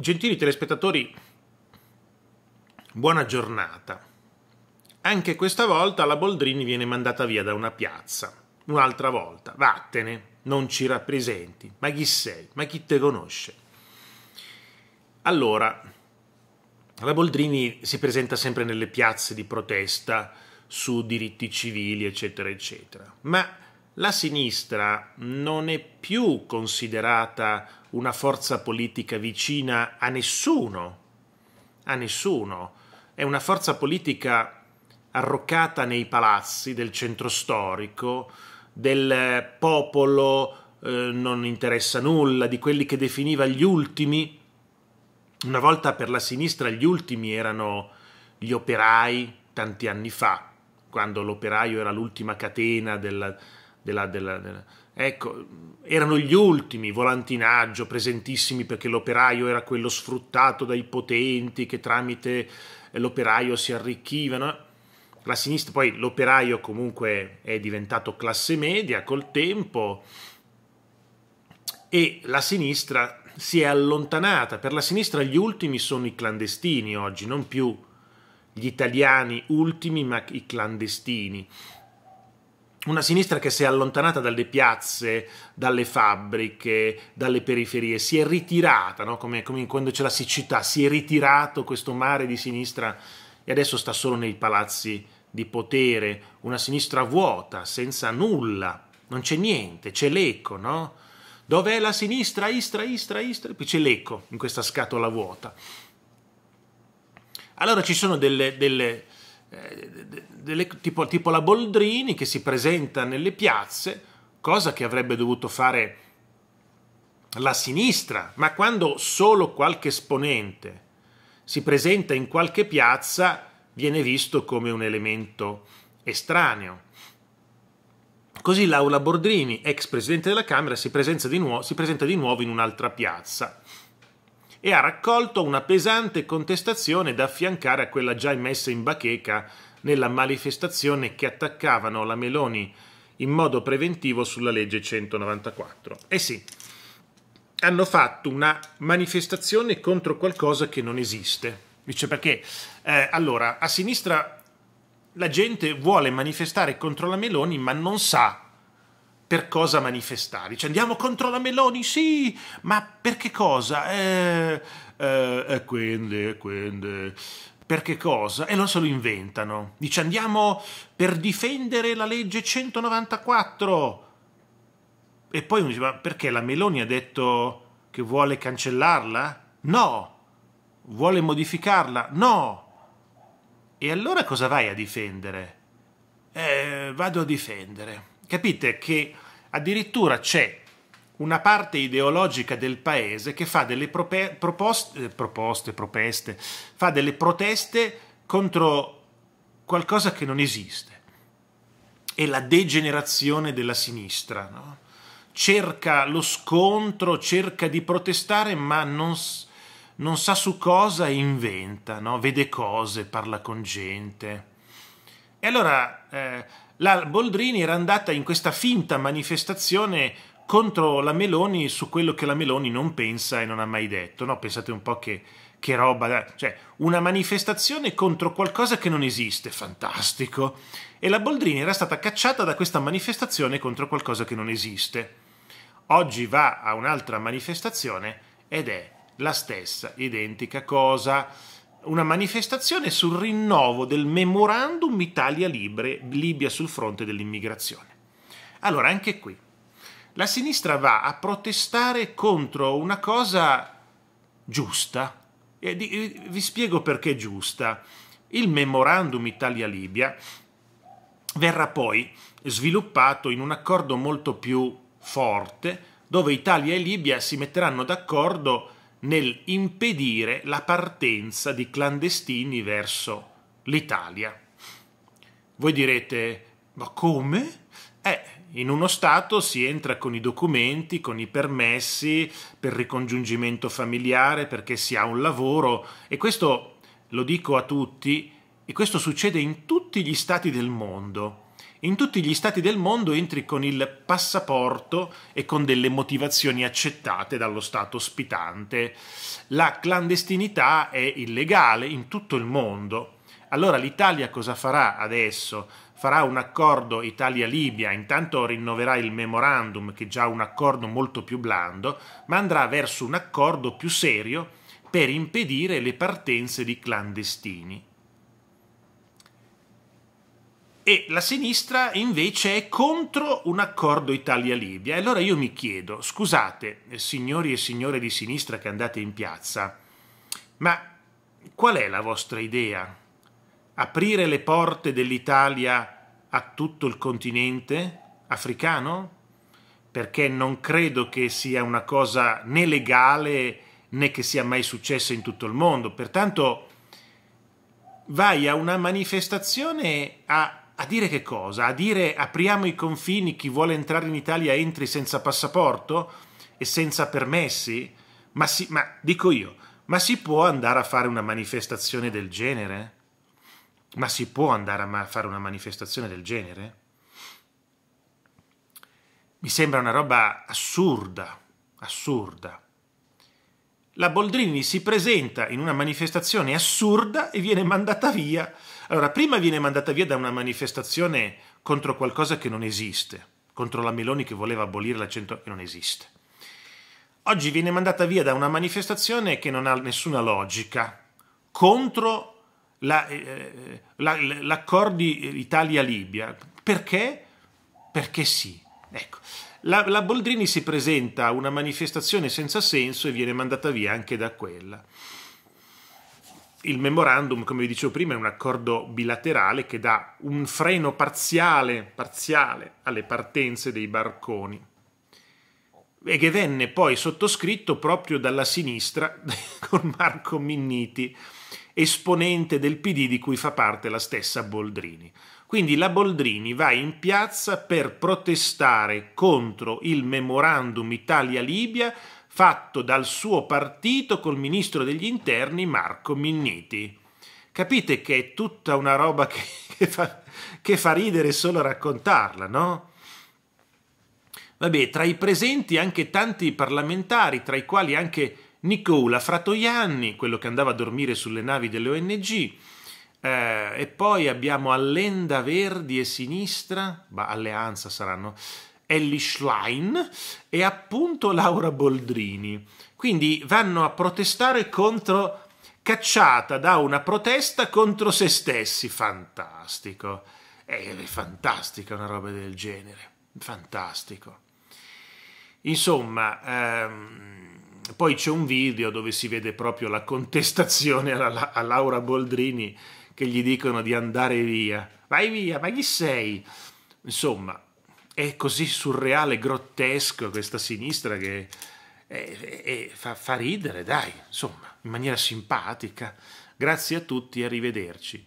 Gentili telespettatori, buona giornata. Anche questa volta la Boldrini viene mandata via da una piazza. Un'altra volta, vattene, non ci rappresenti. Ma chi sei? Ma chi te conosce? Allora, la Boldrini si presenta sempre nelle piazze di protesta su diritti civili, eccetera, eccetera. Ma la sinistra non è più considerata una forza politica vicina a nessuno, a nessuno. È una forza politica arroccata nei palazzi del centro storico, del popolo eh, non interessa nulla, di quelli che definiva gli ultimi. Una volta per la sinistra gli ultimi erano gli operai tanti anni fa, quando l'operaio era l'ultima catena della, della, della, della Ecco, erano gli ultimi, volantinaggio, presentissimi perché l'operaio era quello sfruttato dai potenti che tramite l'operaio si arricchivano. La sinistra, poi l'operaio comunque è diventato classe media col tempo e la sinistra si è allontanata. Per la sinistra gli ultimi sono i clandestini oggi, non più gli italiani ultimi, ma i clandestini una sinistra che si è allontanata dalle piazze, dalle fabbriche, dalle periferie, si è ritirata, no? come, come, quando c'è la siccità, si è ritirato questo mare di sinistra e adesso sta solo nei palazzi di potere, una sinistra vuota, senza nulla, non c'è niente, c'è l'eco, no? Dov'è la sinistra? Istra, istra, istra, poi c'è l'eco in questa scatola vuota. Allora ci sono delle, delle eh, delle, tipo, tipo la Boldrini che si presenta nelle piazze, cosa che avrebbe dovuto fare la sinistra, ma quando solo qualche esponente si presenta in qualche piazza viene visto come un elemento estraneo. Così Laura Bordrini, ex presidente della Camera, si presenta di nuovo, presenta di nuovo in un'altra piazza e ha raccolto una pesante contestazione da affiancare a quella già emessa in bacheca nella manifestazione che attaccavano la Meloni in modo preventivo sulla legge 194. Eh sì, hanno fatto una manifestazione contro qualcosa che non esiste. Dice perché? Eh, allora, a sinistra la gente vuole manifestare contro la Meloni ma non sa per cosa manifestare. Cioè, andiamo contro la Meloni, sì, ma per che cosa? E eh, eh, eh quindi, quindi. Per che cosa? E loro se lo inventano. Dice andiamo per difendere la legge 194. E poi uno dice, ma perché la Meloni ha detto che vuole cancellarla? No. Vuole modificarla? No. E allora cosa vai a difendere? Eh, vado a difendere Capite che addirittura c'è una parte ideologica del paese che fa delle prope, proposte, eh, proposte, propeste, fa delle proteste contro qualcosa che non esiste. È la degenerazione della sinistra. No? Cerca lo scontro, cerca di protestare, ma non, non sa su cosa inventa, no? vede cose, parla con gente. E allora... Eh, la Boldrini era andata in questa finta manifestazione contro la Meloni su quello che la Meloni non pensa e non ha mai detto. No, pensate un po' che, che roba, cioè una manifestazione contro qualcosa che non esiste, fantastico. E la Boldrini era stata cacciata da questa manifestazione contro qualcosa che non esiste. Oggi va a un'altra manifestazione ed è la stessa identica cosa una manifestazione sul rinnovo del memorandum Italia Libre, Libia sul fronte dell'immigrazione. Allora, anche qui, la sinistra va a protestare contro una cosa giusta. E vi spiego perché è giusta. Il memorandum Italia-Libia verrà poi sviluppato in un accordo molto più forte, dove Italia e Libia si metteranno d'accordo nel impedire la partenza di clandestini verso l'Italia. Voi direte, ma come? Eh, in uno Stato si entra con i documenti, con i permessi per ricongiungimento familiare, perché si ha un lavoro e questo lo dico a tutti e questo succede in tutti gli Stati del mondo in tutti gli stati del mondo entri con il passaporto e con delle motivazioni accettate dallo Stato ospitante. La clandestinità è illegale in tutto il mondo. Allora l'Italia cosa farà adesso? Farà un accordo Italia-Libia, intanto rinnoverà il memorandum che è già un accordo molto più blando, ma andrà verso un accordo più serio per impedire le partenze di clandestini e la sinistra invece è contro un accordo Italia-Libia. E allora io mi chiedo, scusate signori e signore di sinistra che andate in piazza, ma qual è la vostra idea? Aprire le porte dell'Italia a tutto il continente africano? Perché non credo che sia una cosa né legale né che sia mai successa in tutto il mondo. Pertanto vai a una manifestazione a a dire che cosa? A dire apriamo i confini, chi vuole entrare in Italia entri senza passaporto e senza permessi? Ma, si, ma dico io, ma si può andare a fare una manifestazione del genere? Ma si può andare a ma- fare una manifestazione del genere? Mi sembra una roba assurda, assurda la Boldrini si presenta in una manifestazione assurda e viene mandata via. Allora, prima viene mandata via da una manifestazione contro qualcosa che non esiste, contro la Meloni che voleva abolire l'accento che non esiste. Oggi viene mandata via da una manifestazione che non ha nessuna logica, contro la, eh, eh la, l'accordo Italia-Libia. Perché? Perché sì. Ecco la, la Boldrini si presenta a una manifestazione senza senso e viene mandata via anche da quella. Il memorandum, come vi dicevo prima, è un accordo bilaterale che dà un freno parziale, parziale alle partenze dei barconi e che venne poi sottoscritto proprio dalla sinistra con Marco Minniti, esponente del PD di cui fa parte la stessa Boldrini. Quindi la Boldrini va in piazza per protestare contro il memorandum Italia-Libia fatto dal suo partito col ministro degli interni Marco Minniti. Capite che è tutta una roba che, che, fa, che fa ridere solo raccontarla, no? Vabbè, tra i presenti anche tanti parlamentari, tra i quali anche Nicola Fratoianni, quello che andava a dormire sulle navi delle ONG, eh, e poi abbiamo Allenda Verdi e Sinistra, ma Alleanza saranno, Ellie Schlein e appunto Laura Boldrini. Quindi vanno a protestare contro, cacciata da una protesta contro se stessi. Fantastico. Eh, è fantastica una roba del genere. Fantastico. Insomma, ehm, poi c'è un video dove si vede proprio la contestazione a Laura Boldrini che gli dicono di andare via. Vai via, ma chi sei? Insomma, è così surreale, grottesco questa sinistra che è, eh, è, eh, eh, fa, fa ridere, dai, insomma, in maniera simpatica. Grazie a tutti, arrivederci.